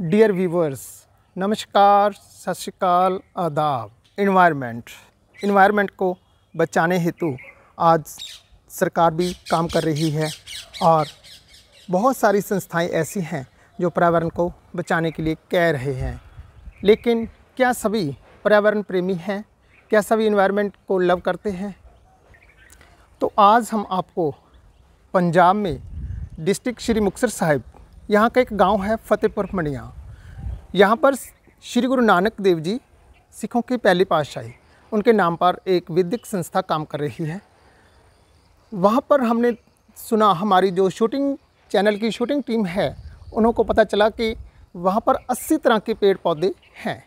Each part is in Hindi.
डियर व्यूवर्स नमस्कार सत श्रीकाल आदाब इन्वायरमेंट इन्वायरमेंट को बचाने हेतु आज सरकार भी काम कर रही है और बहुत सारी संस्थाएं ऐसी हैं जो पर्यावरण को बचाने के लिए कह रहे हैं लेकिन क्या सभी पर्यावरण प्रेमी हैं क्या सभी इन्वायरमेंट को लव करते हैं तो आज हम आपको पंजाब में डिस्ट्रिक्ट श्री मुक्तसर साहिब यहाँ का एक गांव है फतेहपुर मणिया यहाँ पर श्री गुरु नानक देव जी सिखों की पहली पातशाही उनके नाम पर एक विद्यक संस्था काम कर रही है वहाँ पर हमने सुना हमारी जो शूटिंग चैनल की शूटिंग टीम है उन्होंने पता चला कि वहाँ पर 80 तरह के पेड़ पौधे हैं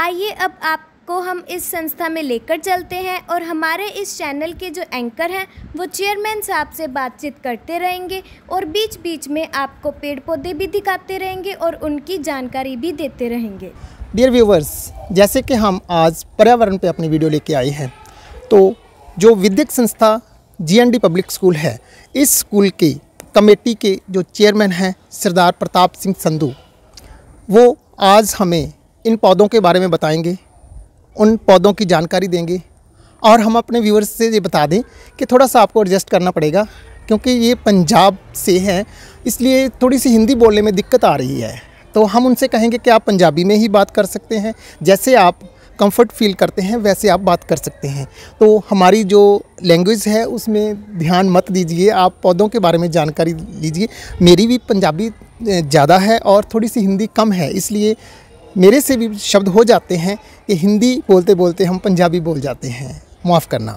आइए अब आप को हम इस संस्था में लेकर चलते हैं और हमारे इस चैनल के जो एंकर हैं वो चेयरमैन साहब से बातचीत करते रहेंगे और बीच बीच में आपको पेड़ पौधे भी दिखाते रहेंगे और उनकी जानकारी भी देते रहेंगे डियर व्यूवर्स जैसे कि हम आज पर्यावरण पे अपनी वीडियो लेके आए हैं तो जो विद्यक संस्था जी पब्लिक स्कूल है इस स्कूल की कमेटी के जो चेयरमैन हैं सरदार प्रताप सिंह संधू वो आज हमें इन पौधों के बारे में बताएंगे उन पौधों की जानकारी देंगे और हम अपने व्यूअर्स से ये बता दें कि थोड़ा सा आपको एडजस्ट करना पड़ेगा क्योंकि ये पंजाब से है इसलिए थोड़ी सी हिंदी बोलने में दिक्कत आ रही है तो हम उनसे कहेंगे कि आप पंजाबी में ही बात कर सकते हैं जैसे आप कंफर्ट फील करते हैं वैसे आप बात कर सकते हैं तो हमारी जो लैंग्वेज है उसमें ध्यान मत दीजिए आप पौधों के बारे में जानकारी लीजिए मेरी भी पंजाबी ज़्यादा है और थोड़ी सी हिंदी कम है इसलिए मेरे से भी शब्द हो जाते हैं कि हिंदी बोलते बोलते हम पंजाबी बोल जाते हैं माफ़ करना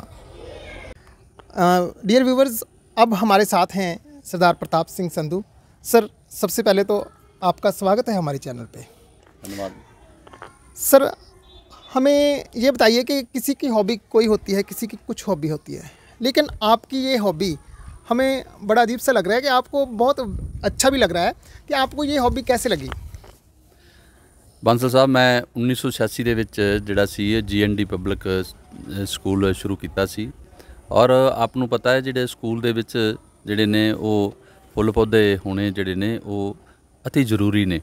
डियर व्यूवर्स अब हमारे साथ हैं सरदार प्रताप सिंह संधू सर सबसे पहले तो आपका स्वागत है हमारे चैनल पे धन्यवाद सर हमें ये बताइए कि किसी की हॉबी कोई होती है किसी की कुछ हॉबी होती है लेकिन आपकी ये हॉबी हमें बड़ा अजीब सा लग रहा है कि आपको बहुत अच्छा भी लग रहा है कि आपको ये हॉबी कैसे लगी ਬੰਸਲ ਸਾਹਿਬ ਮੈਂ 1986 ਦੇ ਵਿੱਚ ਜਿਹੜਾ ਸੀ ਜੀਐਨਡੀ ਪਬਲਿਕ ਸਕੂਲ ਸ਼ੁਰੂ ਕੀਤਾ ਸੀ ਔਰ ਆਪ ਨੂੰ ਪਤਾ ਹੈ ਜਿਹੜੇ ਸਕੂਲ ਦੇ ਵਿੱਚ ਜਿਹੜੇ ਨੇ ਉਹ ਫੁੱਲ ਪੌਦੇ ਹੋਣੇ ਜਿਹੜੇ ਨੇ ਉਹ ਅਤੀ ਜ਼ਰੂਰੀ ਨੇ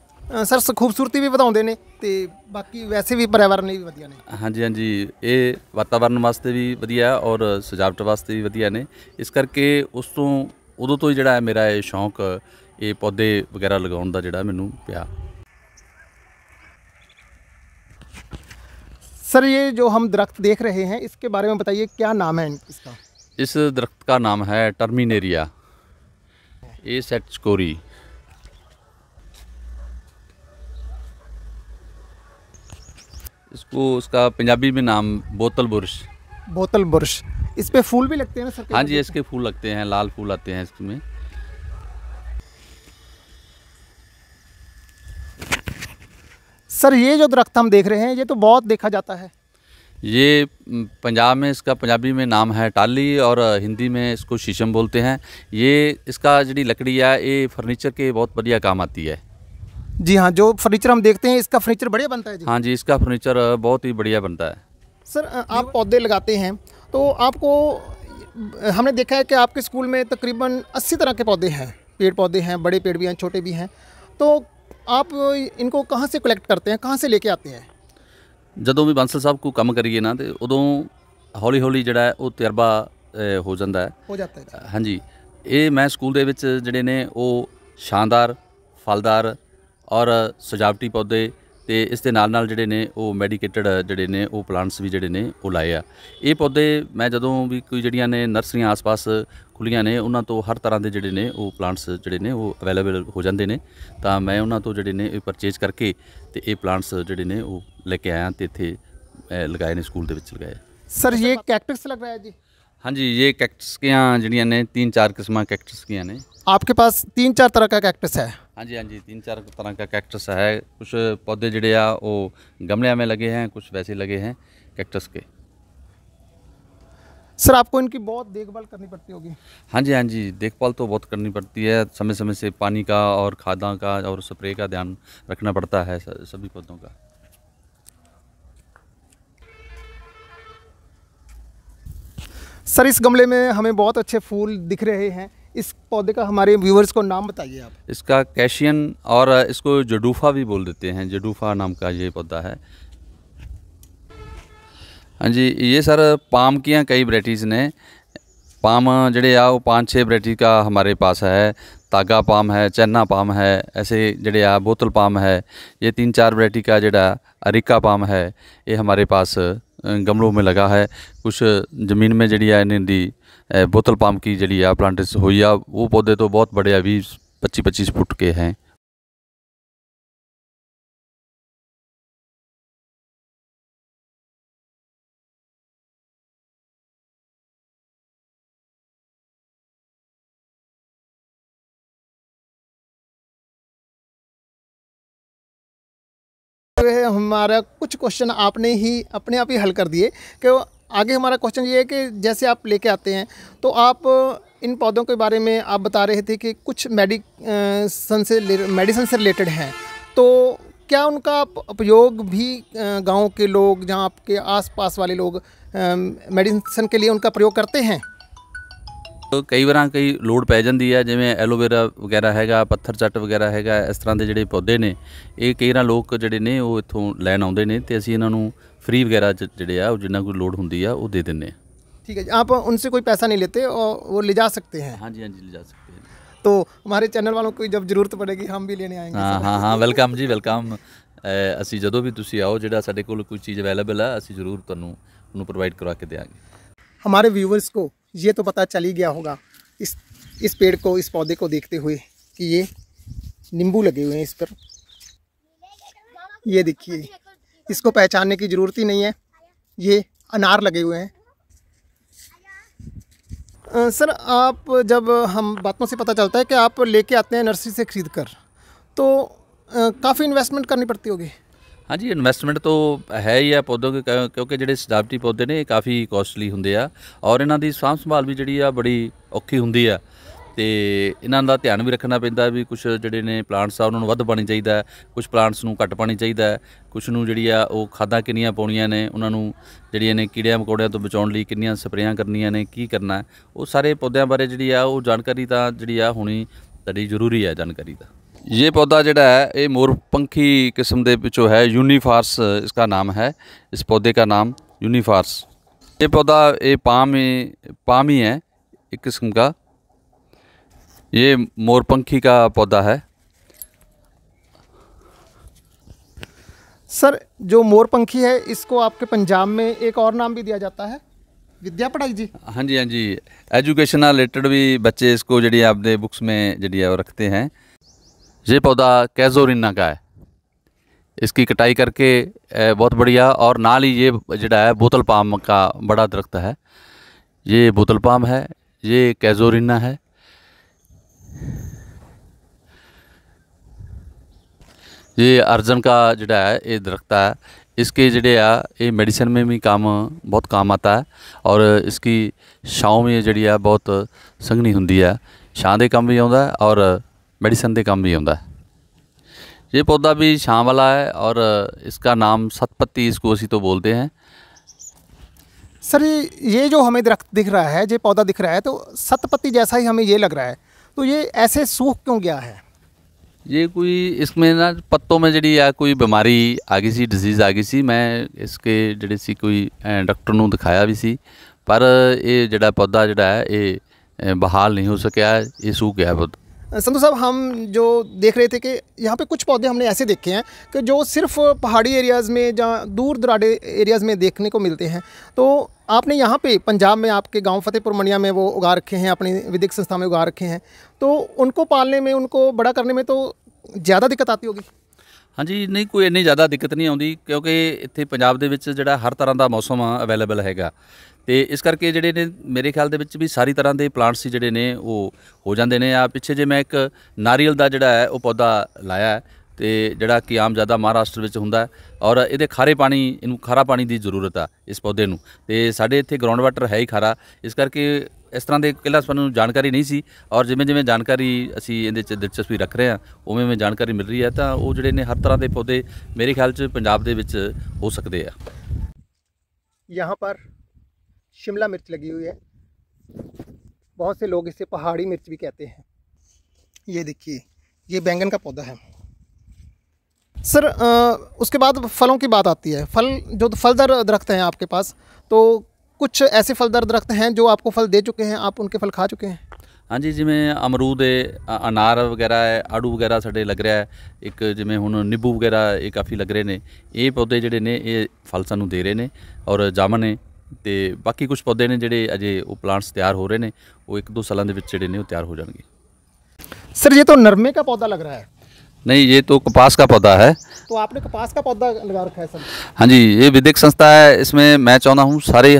ਸਰ ਖੂਬਸੂਰਤੀ ਵੀ ਵਧਾਉਂਦੇ ਨੇ ਤੇ ਬਾਕੀ ਵੈਸੇ ਵੀ ਪਰਿਆਵਰਨ ਲਈ ਵੀ ਵਧੀਆ ਨੇ ਹਾਂਜੀ ਹਾਂਜੀ ਇਹ ਵਾਤਾਵਰਨ ਵਾਸਤੇ ਵੀ ਵਧੀਆ ਔਰ ਸਜਾਵਟ ਵਾਸਤੇ ਵੀ ਵਧੀਆ ਨੇ ਇਸ ਕਰਕੇ ਉਸ ਤੋਂ ਉਦੋਂ ਤੋਂ ਹੀ ਜਿਹੜਾ ਹੈ ਮੇਰਾ ਇਹ ਸ਼ੌਂਕ ਇਹ ਪੌਦੇ ਵਗੈਰਾ ਲਗਾਉਣ ਦਾ ਜਿਹੜਾ ਮੈਨੂੰ ਪਿਆ सर ये जो हम दरख्त देख रहे हैं इसके बारे में बताइए क्या नाम है इसका इस दरख्त का नाम है टर्मिनेरिया ए स्कोरी इसको उसका पंजाबी में नाम बोतल बुरश बोतल बुरश इस पे फूल भी लगते हैं ना सर हाँ जी इसके फूल लगते हैं लाल फूल आते हैं इसमें सर ये जो दरख्त हम देख रहे हैं ये तो बहुत देखा जाता है ये पंजाब में इसका पंजाबी में नाम है टाली और हिंदी में इसको शीशम बोलते हैं ये इसका जी लकड़ी है ये फर्नीचर के बहुत बढ़िया काम आती है जी हाँ जो फर्नीचर हम देखते हैं इसका फर्नीचर बढ़िया बनता है जी हाँ जी इसका फर्नीचर बहुत ही बढ़िया बनता है सर आप पौधे लगाते हैं तो आपको हमने देखा है कि आपके स्कूल में तकरीबन अस्सी तरह के पौधे हैं पेड़ पौधे हैं बड़े पेड़ भी हैं छोटे भी हैं तो ਆਪ ਇਨਕੋ ਕਹਾਂ ਸੇ ਕਲੈਕਟ ਕਰਤੇ ਹੈ ਕਹਾਂ ਸੇ ਲੈ ਕੇ ਆਤੇ ਹੈ ਜਦੋਂ ਵੀ ਬਾਂਸਲ ਸਾਹਿਬ ਕੋ ਕੰਮ ਕਰੀਏ ਨਾ ਤੇ ਉਦੋਂ ਹੌਲੀ ਹੌਲੀ ਜਿਹੜਾ ਉਹ ਤਜਰਬਾ ਹੋ ਜਾਂਦਾ ਹੈ ਹੋ ਜਾਂਦਾ ਹੈ ਹਾਂਜੀ ਇਹ ਮੈਂ ਸਕੂਲ ਦੇ ਵਿੱਚ ਜਿਹੜੇ ਨੇ ਉਹ ਸ਼ਾਨਦਾਰ ਫਲਦਾਰ ਔਰ ਸਜਾਵਟੀ ਪੌਦੇ ਤੇ ਇਸ ਦੇ ਨਾਲ ਨਾਲ ਜਿਹੜੇ ਨੇ ਉਹ ਮੈਡੀਕੇਟਡ ਜਿਹੜੇ ਨੇ ਉਹ ਪਲਾਂਟਸ ਵੀ ਜਿਹੜੇ ਨੇ ਉਹ ਲਾਏ ਆ ਇਹ ਪੌਦੇ ਮੈਂ ਜਦੋਂ ਵੀ ਕੋਈ ਜਿਹੜੀਆਂ ਨੇ ਨਰਸਰੀਆਂ ਆਸ-ਪਾਸ ਖੁੱਲੀਆਂ ਨੇ ਉਹਨਾਂ ਤੋਂ ਹਰ ਤਰ੍ਹਾਂ ਦੇ ਜਿਹੜੇ ਨੇ ਉਹ ਪਲਾਂਟਸ ਜਿਹੜੇ ਨੇ ਉਹ ਅਵੇਲੇਬਲ ਹੋ ਜਾਂਦੇ ਨੇ ਤਾਂ ਮੈਂ ਉਹਨਾਂ ਤੋਂ ਜਿਹੜੇ ਨੇ ਇਹ ਪਰਚੇਜ਼ ਕਰਕੇ ਤੇ ਇਹ ਪਲਾਂਟਸ ਜਿਹੜੇ ਨੇ ਉਹ ਲੈ ਕੇ ਆਇਆ ਤੇ ਇੱਥੇ ਲਗਾਏ ਨੇ ਸਕੂਲ ਦੇ ਵਿੱਚ ਲਗਾਏ ਸਰ ਇਹ ਕੈਕਟਸ ਲਗ ਰਿਹਾ ਜੀ ਹਾਂਜੀ ਇਹ ਕੈਕਟਸ ਕੀਆਂ ਜਿਹੜੀਆਂ ਨੇ ਤਿੰਨ ਚਾਰ ਕਿਸਮਾਂ ਕੈਕਟਸ ਕੀਆਂ ने आपके पास तीन चार तरह का कैक्टस है हाँ जी हाँ जी तीन चार तरह का कैक्टस है कुछ पौधे जड़े आ वो गमले में लगे हैं कुछ वैसे लगे हैं कैक्टस के सर आपको इनकी बहुत देखभाल करनी पड़ती होगी हाँ जी हाँ जी देखभाल तो बहुत करनी पड़ती है समय समय से पानी का और खादा का और स्प्रे का ध्यान रखना पड़ता है सभी पौधों का सर इस गमले में हमें बहुत अच्छे फूल दिख रहे हैं इस पौधे का हमारे व्यूवर्स को नाम बताइए आप इसका कैशियन और इसको जडूफा भी बोल देते हैं जडूफा नाम का ये पौधा है हाँ जी ये सर पाम की कई वरायटीज़ ने पाम जड़े आ पाँच छः वरायटी का हमारे पास है तागा पाम है चन्ना पाम है ऐसे जड़े आ बोतल पाम है ये तीन चार वरायटी का जड़ा अरिका पाम है ये हमारे पास गमलों में लगा है कुछ जमीन में जी इनकी बोतल पाम की जी प्लांट हुई है वो पौधे तो बहुत बड़े अभी पच्ची पच्चीस फुट के हैं जो है हमारा कुछ क्वेश्चन आपने ही अपने आप ही हल कर दिए कि आगे हमारा क्वेश्चन ये है कि जैसे आप लेके आते हैं तो आप इन पौधों के बारे में आप बता रहे थे कि कुछ मेडिसन से मेडिसन से रिलेटेड हैं तो क्या उनका उपयोग भी गांव के लोग जहां आपके आसपास वाले लोग मेडिसिन के लिए उनका प्रयोग करते हैं ਕਈ ਵਾਰਾਂ ਕਈ ਲੋਡ ਪੈ ਜਾਂਦੀ ਆ ਜਿਵੇਂ ਐਲੋਵੇਰਾ ਵਗੈਰਾ ਹੈਗਾ ਪੱਥਰ ਚੱਟ ਵਗੈਰਾ ਹੈਗਾ ਇਸ ਤਰ੍ਹਾਂ ਦੇ ਜਿਹੜੇ ਪੌਦੇ ਨੇ ਇਹ ਕਈ ਵਾਰ ਲੋਕ ਜਿਹੜੇ ਨੇ ਉਹ ਇੱਥੋਂ ਲੈਣ ਆਉਂਦੇ ਨੇ ਤੇ ਅਸੀਂ ਇਹਨਾਂ ਨੂੰ ਫ੍ਰੀ ਵਗੈਰਾ ਜਿਹੜੇ ਆ ਉਹ ਜਿੰਨਾ ਕੋਈ ਲੋਡ ਹੁੰਦੀ ਆ ਉਹ ਦੇ ਦਿੰਨੇ ਆ ठीक है जी आप उनसे कोई पैसा नहीं लेते और वो ले जा सकते हैं हाँ जी हाँ जी ले जा सकते हैं तो हमारे चैनल वालों को जब जरूरत पड़ेगी हम भी लेने आएंगे हाँ हाँ हाँ ਵੈਲਕਮ ਜੀ ਵੈਲਕਮ ਅਸੀਂ ਜਦੋਂ ਵੀ ਤੁਸੀਂ ਆਓ ਜਿਹੜਾ ਸਾਡੇ ਕੋਲ ਕੋਈ ਚੀਜ਼ ਅਵੇਲੇਬਲ ਆ ਅਸੀਂ ਜ਼ਰੂਰ ਤੁਹਾਨੂੰ ਉਹਨੂੰ ਪ੍ਰੋਵਾਈਡ ਕਰਵਾ ਕੇ ਦੇਵਾਂਗੇ हमारे व्यूवर्स को ये तो पता चल ही गया होगा इस इस पेड़ को इस पौधे को देखते हुए कि ये नींबू लगे हुए हैं इस पर ये देखिए इसको पहचानने की ज़रूरत ही नहीं है ये अनार लगे हुए हैं सर आप जब हम बातों से पता चलता है कि आप लेके आते हैं नर्सरी से ख़रीद कर तो काफ़ी इन्वेस्टमेंट करनी पड़ती होगी ਹਾਂਜੀ ਇਨਵੈਸਟਮੈਂਟ ਤੋਂ ਹੈ ਹੀ ਆ ਪੌਦੋ ਕਿਉਂਕਿ ਜਿਹੜੇ ਸਜਾਵਟੀ ਪੌਦੇ ਨੇ ਇਹ ਕਾਫੀ ਕਾਸਟਲੀ ਹੁੰਦੇ ਆ ਔਰ ਇਹਨਾਂ ਦੀ ਸਾਂਭ ਸੰਭਾਲ ਵੀ ਜਿਹੜੀ ਆ ਬੜੀ ਔਖੀ ਹੁੰਦੀ ਆ ਤੇ ਇਹਨਾਂ ਦਾ ਧਿਆਨ ਵੀ ਰੱਖਣਾ ਪੈਂਦਾ ਵੀ ਕੁਝ ਜਿਹੜੇ ਨੇ ਪਲਾਂਟਸ ਆ ਉਹਨਾਂ ਨੂੰ ਵੱਧ ਪਾਣੀ ਚਾਹੀਦਾ ਕੁਝ ਪਲਾਂਟਸ ਨੂੰ ਘੱਟ ਪਾਣੀ ਚਾਹੀਦਾ ਕੁਝ ਨੂੰ ਜਿਹੜੀ ਆ ਉਹ ਖਾਦਾਂ ਕਿੰਨੀਆਂ ਪਾਉਣੀਆਂ ਨੇ ਉਹਨਾਂ ਨੂੰ ਜਿਹੜੀਆਂ ਨੇ ਕੀੜਿਆਂ ਮਕੌੜਿਆਂ ਤੋਂ ਬਚਾਉਣ ਲਈ ਕਿੰਨੀਆਂ ਸਪਰੇਆਂ ਕਰਨੀਆਂ ਨੇ ਕੀ ਕਰਨਾ ਉਹ ਸਾਰੇ ਪੌਦਿਆਂ ਬਾਰੇ ਜਿਹੜੀ ਆ ਉਹ ਜਾਣਕਾਰੀ ਤਾਂ ਜਿਹੜੀ ਆ ਹੋਣੀ ਤੜੀ ਜ਼ਰੂਰੀ ਹੈ ਜਾਣਕਾਰੀ ਦਾ ये पौधा जोड़ा है ये मोरपंखी किस्म के ਵਿੱਚੋਂ है यूनिफार्स इसका नाम है इस पौधे का नाम यूनिफार्स ये पौधा ये पाम पाम ही है एक किस्म का ये मोरपंखी का पौधा है सर जो मोरपंखी है इसको आपके पंजाब में एक और नाम भी दिया जाता है विद्या पढ़ाई जी हाँ जी हाँ जी एजुकेशन रिलेटेड भी बच्चे इसको जी आपने बुक्स में जी रखते हैं ये पौधा कैजोरिना का है इसकी कटाई करके बहुत बढ़िया और नाल ही ये जड़ा है बोतल पाम का बड़ा दरख्त है ये बोतल पाम है ये कैजोरिना है ये अर्जन का जड़ा है ये दरख्त है इसके जड़े आ ये मेडिसिन में भी काम बहुत काम आता है और इसकी छाँव में जड़ी है बहुत संघनी होंगी है छाँ के काम भी आता है और मेडिसन के काम भी है ये पौधा भी शाम वाला है और इसका नाम सतपत्ती इसको उसी तो बोलते हैं सर ये जो हमें दरख्त दिख रहा है जो पौधा दिख रहा है तो सतपत्ती जैसा ही हमें ये लग रहा है तो ये ऐसे सूख क्यों गया है ये कोई इसमें ना पत्तों में जड़ी या कोई बीमारी आ गई सी डिजीज़ आ गई सी मैं इसके जोड़े सी कोई डॉक्टर नु दिखाया भी सी पर ये ਜਿਹੜਾ पौधा ਜਿਹੜਾ है ये बहाल नहीं हो सकया ये सूख गया पौधा संतोष साहब हम जो देख रहे थे कि यहाँ पे कुछ पौधे हमने ऐसे देखे हैं कि जो सिर्फ पहाड़ी एरियाज़ में जहाँ दूर दराडे एरियाज़ में देखने को मिलते हैं तो आपने यहाँ पे पंजाब में आपके गांव फतेहपुर मंडिया में वो उगा रखे हैं अपनी विधिक संस्था में उगा रखे हैं तो उनको पालने में उनको बड़ा करने में तो ज़्यादा दिक्कत आती होगी हाँ जी नहीं कोई इन्नी ज़्यादा दिक्कत नहीं ਆਉਂਦੀ क्योंकि इतने पंजाब ਦੇ ਵਿੱਚ ਜਿਹੜਾ ਹਰ ਤਰ੍ਹਾਂ ਦਾ ਮੌਸਮ ਅਵੇਲੇਬਲ ਤੇ ਇਸ ਕਰਕੇ ਜਿਹੜੇ ਨੇ ਮੇਰੇ ਖਿਆਲ ਦੇ ਵਿੱਚ ਵੀ ਸਾਰੀ ਤਰ੍ਹਾਂ ਦੇ ਪਲਾਂਟਸ ਸੀ ਜਿਹੜੇ ਨੇ ਉਹ ਹੋ ਜਾਂਦੇ ਨੇ ਆ ਪਿੱਛੇ ਜੇ ਮੈਂ ਇੱਕ ਨਾਰੀਅਲ ਦਾ ਜਿਹੜਾ ਹੈ ਉਹ ਪੌਦਾ ਲਾਇਆ ਹੈ ਤੇ ਜਿਹੜਾ ਕਿ ਆਮ ਜ਼ਿਆਦਾ ਮਹਾਰਾਸ਼ਟਰ ਵਿੱਚ ਹੁੰਦਾ ਔਰ ਇਹਦੇ ਖਾਰੇ ਪਾਣੀ ਇਹਨੂੰ ਖਾਰਾ ਪਾਣੀ ਦੀ ਜ਼ਰੂਰਤ ਆ ਇਸ ਪੌਦੇ ਨੂੰ ਤੇ ਸਾਡੇ ਇੱਥੇ ਗਰਾਊਂਡ ਵਾਟਰ ਹੈ ਹੀ ਖਾਰਾ ਇਸ ਕਰਕੇ ਇਸ ਤਰ੍ਹਾਂ ਦੇ ਕਿਲਾ ਸਾਨੂੰ ਜਾਣਕਾਰੀ ਨਹੀਂ ਸੀ ਔਰ ਜਿਵੇਂ ਜਿਵੇਂ ਜਾਣਕਾਰੀ ਅਸੀਂ ਇਹਦੇ ਚ ਦਿਲਚਸਪੀ ਰੱਖ ਰਹੇ ਹਾਂ ਉਵੇਂ ਮੈਂ ਜਾਣਕਾਰੀ ਮਿਲ ਰਹੀ ਹੈ ਤਾਂ ਉਹ ਜਿਹੜੇ ਨੇ ਹਰ ਤਰ੍ਹਾਂ ਦੇ ਪੌਦੇ ਮੇਰੇ ਖਿਆਲ 'ਚ ਪੰਜਾਬ ਦੇ ਵਿੱਚ ਹੋ ਸਕਦੇ ਆ ਯਹਾਂ ਪਰ शिमला मिर्च लगी हुई है बहुत से लोग इसे पहाड़ी मिर्च भी कहते हैं ये देखिए ये बैंगन का पौधा है सर आ, उसके बाद फलों की बात आती है फल जो फलदार दरख्त हैं आपके पास तो कुछ ऐसे फलदार दरख्त हैं जो आपको फल दे चुके हैं आप उनके फल खा चुके हैं हाँ जी जिमें अमरूद है अनार वगैरह है आड़ू वगैरह साढ़े लग रहा है एक जिमें हूँ ਨਿੰਬੂ वगैरह ये काफ़ी लग रहे हैं ये पौधे जोड़े ने ये फल सू दे रहे हैं और जामन है तो बाकी कुछ पौधे ने जोड़े अजे वो प्लांट्स तैयार हो रहे हैं वो एक दो ਸਾਲਾਂ ਦੇ ਵਿੱਚ ਜਿਹੜੇ ਨੇ ਉਹ सर ये तो नरमे का पौधा लग रहा है नहीं ये तो कपास का पौधा है तो आपने कपास का पौधा लगा रखा है सर हाँ जी ये विधिक संस्था है इसमें मैं चाहता हूँ सारे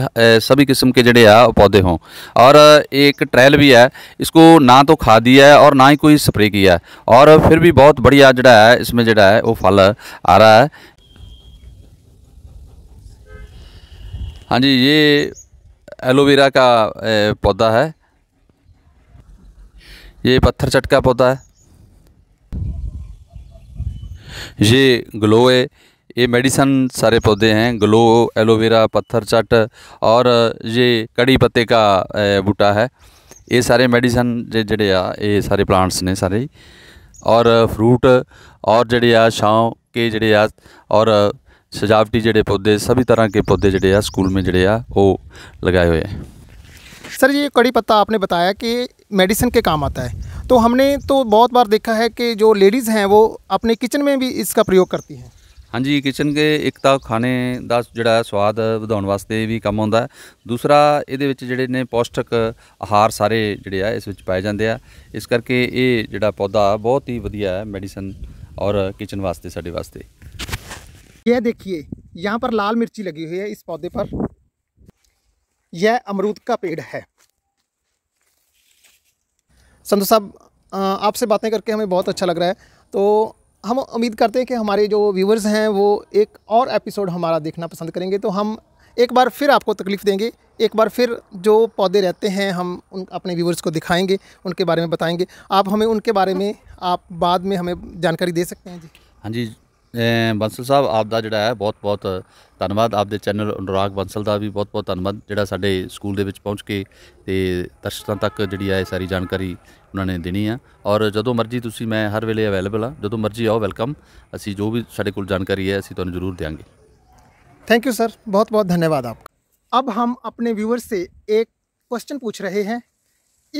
सभी किस्म के जड़े आ पौधे हों और एक ट्रायल भी है इसको ना तो खा दिया है और ना ही कोई स्प्रे किया है और फिर भी बहुत बढ़िया जड़ा है इसमें जड़ा है वो फल आ रहा है हाँ जी ये एलोवेरा का पौधा है ये पत्थर चट का पौधा है ये ग्लो है ये मेडिसन सारे पौधे हैं ग्लो एलोवेरा पत्थर चट और ये कड़ी पत्ते का बूटा है ये सारे मेडिसन जड़े आ ये सारे प्लांट्स ने सारे और फ्रूट और जड़े आ छाँव के जड़े आ और सजावटी जोड़े पौधे सभी तरह के पौधे जोड़े आ स्कूल में जोड़े आ लगाए हुए सर ये कड़ी पत्ता आपने बताया कि मेडिसिन के काम आता है तो हमने तो बहुत बार देखा है कि जो लेडीज़ हैं वो अपने किचन में भी इसका प्रयोग करती हैं हाँ जी किचन के एक तो खाने का जोड़ा स्वाद बधाने वास्ते भी कम आता है दूसरा ये जड़े ने पौष्टिक आहार सारे जोड़े आ इस पाए जाते हैं इस करके जोड़ा पौधा बहुत ही वधिया है मेडिसन और किचन वास्ते साढ़े वास्ते यह देखिए यहाँ पर लाल मिर्ची लगी हुई है इस पौधे पर यह अमरूद का पेड़ है संतोष साहब आपसे बातें करके हमें बहुत अच्छा लग रहा है तो हम उम्मीद करते हैं कि हमारे जो व्यूवर्स हैं वो एक और एपिसोड हमारा देखना पसंद करेंगे तो हम एक बार फिर आपको तकलीफ़ देंगे एक बार फिर जो पौधे रहते हैं हम उन अपने व्यूवर्स को दिखाएंगे उनके बारे में बताएंगे आप हमें उनके बारे में आप बाद में हमें जानकारी दे सकते हैं जी हाँ जी ਬੰਸਲ ਸਾਹਿਬ ਆਪ ਦਾ ਜਿਹੜਾ ਹੈ ਬਹੁਤ ਬਹੁਤ ਧੰਨਵਾਦ ਆਪ ਦੇ ਚੈਨਲ ਅਨੁਰਾਗ ਬੰਸਲ ਦਾ ਵੀ ਬਹੁਤ ਬਹੁਤ ਧੰਨਵਾਦ ਜਿਹੜਾ ਸਾਡੇ ਸਕੂਲ ਦੇ ਵਿੱਚ ਪਹੁੰਚ ਕੇ ਤੇ ਦਰਸ਼ਕਾਂ ਤੱਕ ਜਿਹੜੀ ਹੈ ਸਾਰੀ ਜਾਣਕਾਰੀ ਉਹਨਾਂ ਨੇ ਦੇਣੀ ਆ ਔਰ ਜਦੋਂ ਮਰਜ਼ੀ ਤੁਸੀਂ ਮੈਂ ਹਰ ਵੇਲੇ ਅਵੇਲੇਬਲ ਆ ਜਦੋਂ ਮਰਜ਼ੀ ਆਓ ਵੈਲਕਮ ਅਸੀਂ ਜੋ ਵੀ ਸਾਡੇ ਕੋਲ ਜਾਣਕਾਰੀ ਹੈ ਅਸੀਂ ਤੁਹਾਨੂੰ ਜ਼ਰੂਰ ਦੇਵਾਂਗੇ थैंक यू सर बहुत बहुत धन्यवाद आपका अब हम अपने व्यूवर से एक क्वेश्चन पूछ रहे हैं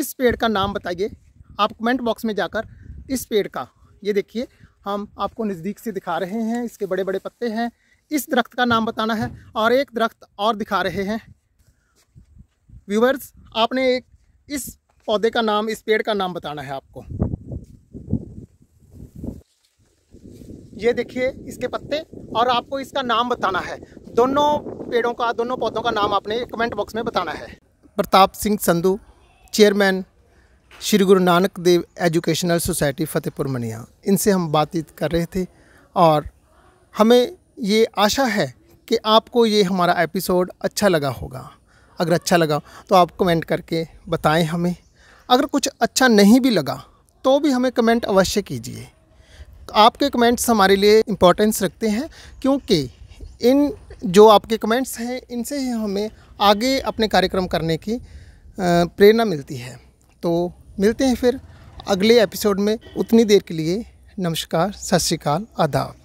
इस पेड़ का नाम बताइए आप कमेंट बॉक्स में जाकर इस पेड़ का ये देखिए हम आपको नज़दीक से दिखा रहे हैं इसके बड़े बड़े पत्ते हैं इस दरख्त का नाम बताना है और एक दरख्त और दिखा रहे हैं व्यूवर्स आपने एक इस पौधे का नाम इस पेड़ का नाम बताना है आपको ये देखिए इसके पत्ते और आपको इसका नाम बताना है दोनों पेड़ों का दोनों पौधों का नाम आपने कमेंट बॉक्स में बताना है Pratap Singh Sandhu chairman Shri Guru Nanak Dev educational society Fatehpur Maniya इनसे हम बातचीत कर रहे थे और हमें ये आशा है कि आपको ये हमारा एपिसोड अच्छा लगा होगा अगर अच्छा लगा तो आप कमेंट करके बताएं हमें अगर कुछ अच्छा नहीं भी लगा तो भी हमें कमेंट अवश्य कीजिए आपके कमेंट्स हमारे लिए इम्पोर्टेंस रखते हैं क्योंकि इन जो आपके कमेंट्स हैं इनसे ही हमें आगे अपने कार्यक्रम करने की प्रेरणा मिलती है तो मिलते हैं फिर अगले एपिसोड में उतनी देर के लिए नमस्कार सत श्रीकाल आदाब